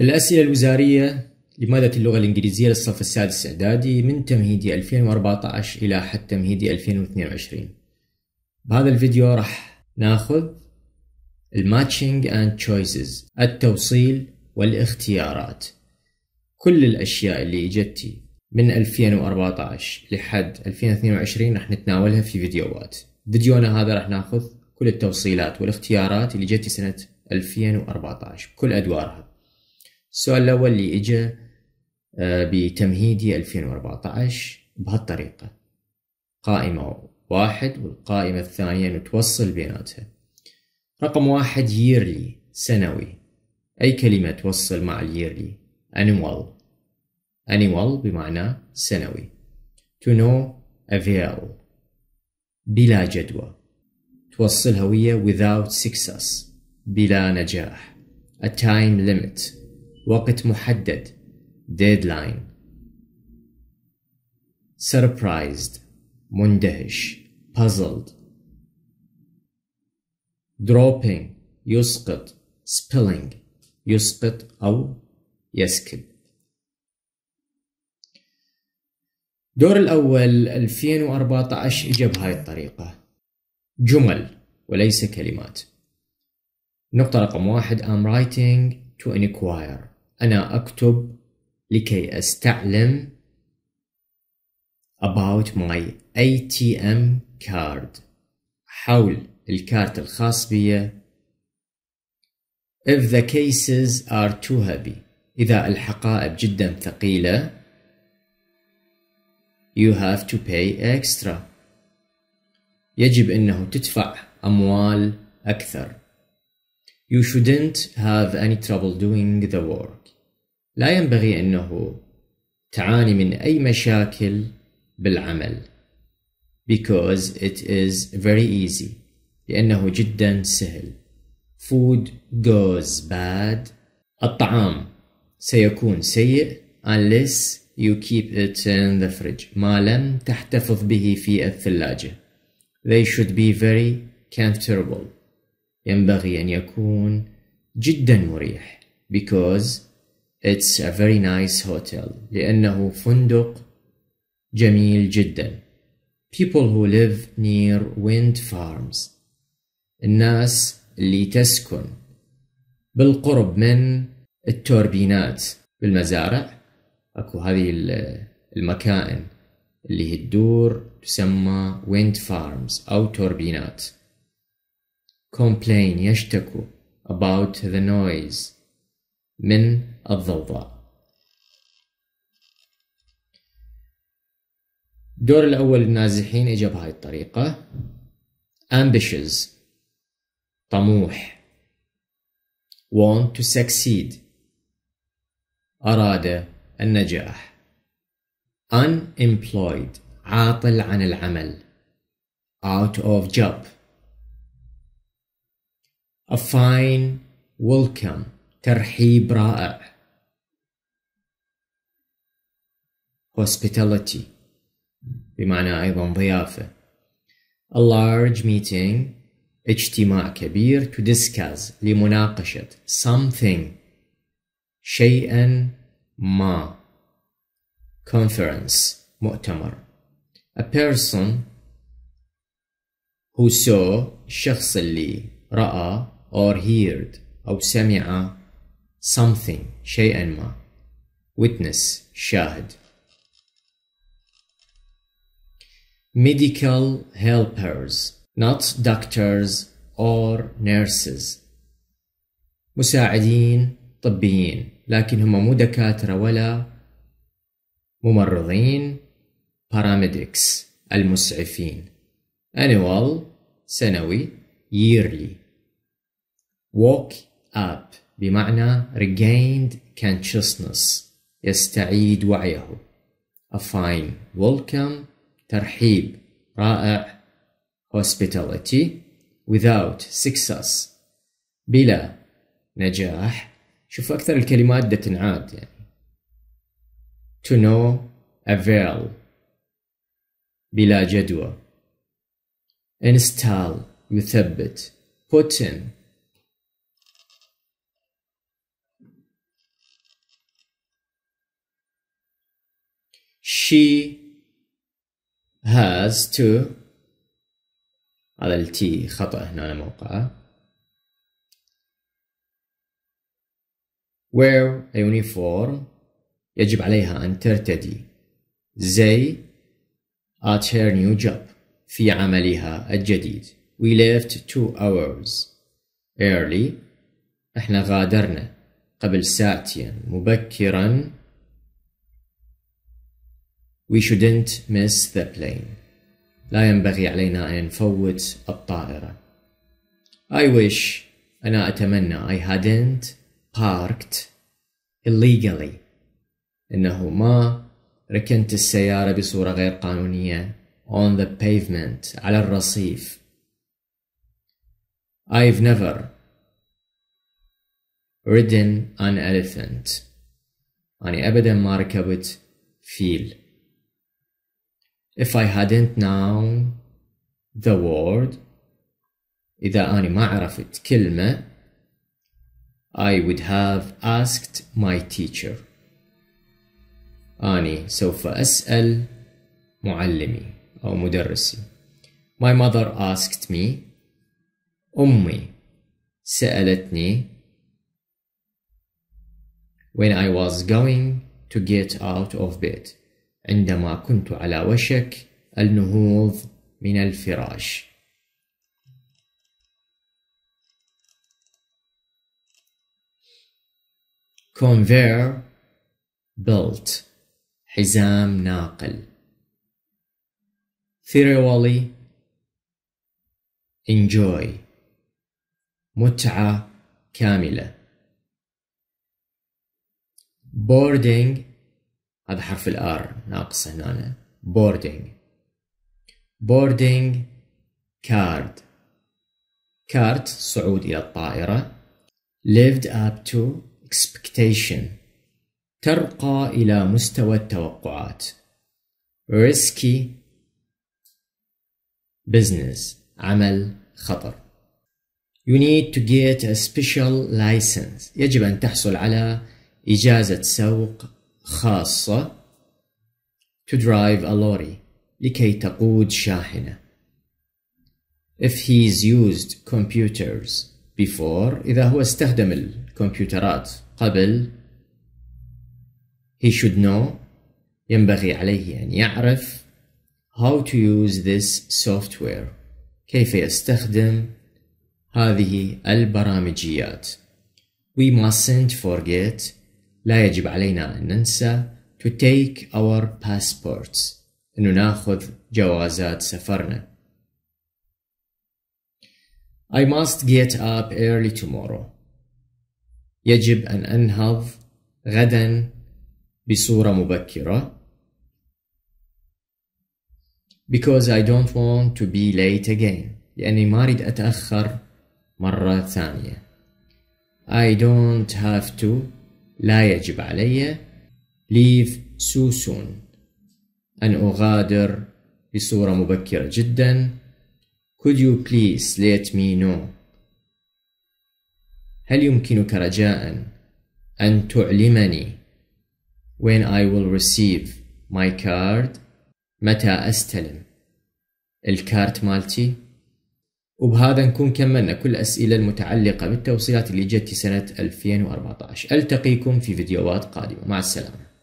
الأسئلة الوزارية لمادة اللغة الإنجليزية للصف السادس إعدادي من تمهيدي 2014 إلى حد تمهيدي 2022 بهذا الفيديو راح ناخذ الماتشنج اند تشويسز التوصيل والاختيارات كل الأشياء اللي إجتي من 2014 لحد 2022 راح نتناولها في فيديوهات فيديونا هذا راح ناخذ كل التوصيلات والاختيارات اللي جت سنة 2014 بكل أدوارها السؤال الأول اللي إجا آه، بتمهيدي 2014 بهالطريقة قائمة واحد والقائمة الثانية نتوصل بيناتها رقم واحد ييرلي سنوي أي كلمة توصل مع اليرلي annual annual بمعنى سنوي to no avail بلا جدوى توصلها ويا without success بلا نجاح a time limit وقت محدد deadline surprised مندهش puzzled dropping يسقط spilling يسقط أو يسكب دور الأول 2014 إجا بهاي الطريقة جمل وليس كلمات نقطة رقم واحد I'm writing to inquire أنا أكتب لكي أستعلم about my ATM card حول الكارت الخاص بي if the cases are too heavy إذا الحقائب جدا ثقيلة you have to pay extra يجب أنه تدفع أموال أكثر You shouldn't have any trouble doing the work لا ينبغي أنه تعاني من أي مشاكل بالعمل because it is very easy لأنه جدا سهل food goes bad الطعام سيكون سيء unless you keep it in the fridge ما لم تحتفظ به في الثلاجة they should be very comfortable ينبغي أن يكون جدا مريح because It's a very nice hotel لأنه فندق جميل جدا. People who live near wind farms الناس اللي تسكن بالقرب من التوربينات بالمزارع اكو هذه المكائن اللي هي الدور تسمى wind farms او توربينات complain يشتكوا about the noise من الضوضاء الدور الأول النازحين إجا بهاي الطريقة ambitious طموح want to succeed أراد النجاح unemployed عاطل عن العمل out of job a fine welcome ترحيب رائع hospitality بمعنى أيضا ضيافة a large meeting اجتماع كبير to discuss لمناقشة something شيئا ما conference مؤتمر a person who saw الشخص اللي رأى or heard أو سمع something شيئا ما witness شاهد medical helpers not doctors or nurses مساعدين طبيين لكن هم مو دكاترة ولا ممرضين paramedics المسعفين annual سنوي yearly walk up بمعنى regained consciousness يستعيد وعيه a fine welcome ترحيب رائع hospitality without success بلا نجاح شوف أكثر الكلمات ده تنعاد يعني to know avail بلا جدوى install يثبت put in she has to هذا التي خطأ هنا موقعه wear a uniform يجب عليها أن ترتدي زي at her new job في عملها الجديد we left two hours early احنا غادرنا قبل ساعتين مبكرا We shouldn't miss the plane. لا ينبغي علينا أن نفوت الطائرة. I wish أنا أتمنى I hadn't parked illegally. إنه ما ركنت السيارة بصورة غير قانونية on the pavement على الرصيف. I've never ridden an elephant. أنا أبدا ما ركبت فيل. if I hadn't known the word إذا أنا ما عرفت كلمة I would have asked my teacher أني سوف أسأل معلمي أو مدرسي My mother asked me أمي سألتني when I was going to get out of bed عندما كنت على وشك النهوض من الفراش conveyor belt حزام ناقل thoroughly enjoy متعة كاملة boarding هذا حرف الار ناقص هنا boarding boarding card كارت صعود إلى الطائرة lived up to expectation ترقى إلى مستوى التوقعات risky business عمل خطر You need to get a special license يجب أن تحصل على إجازة سوق خاصة to drive a lorry لكي تقود شاحنة if he's used computers before إذا هو استخدم الكمبيوترات قبل he should know ينبغي عليه أن يعرف how to use this software كيف يستخدم هذه البرامجيات we mustn't forget لا يجب علينا أن ننسى to take our passports أنه ناخذ جوازات سفرنا I must get up early tomorrow. يجب أن أنهض غدا بصورة مبكرة. Because I don't want to be late again. لأني ما أريد أتأخر مرة ثانية. I don't have to لا يجب علي leave so soon أن أغادر بصورة مبكرة جدا could you please let me know هل يمكنك رجاء أن تعلمني when I will receive my card متى أستلم الكارت مالتي وبهذا نكون كملنا كل الأسئلة المتعلقة بالتوصيات اللي جت سنة 2014 ألتقيكم في فيديوهات قادمة مع السلامة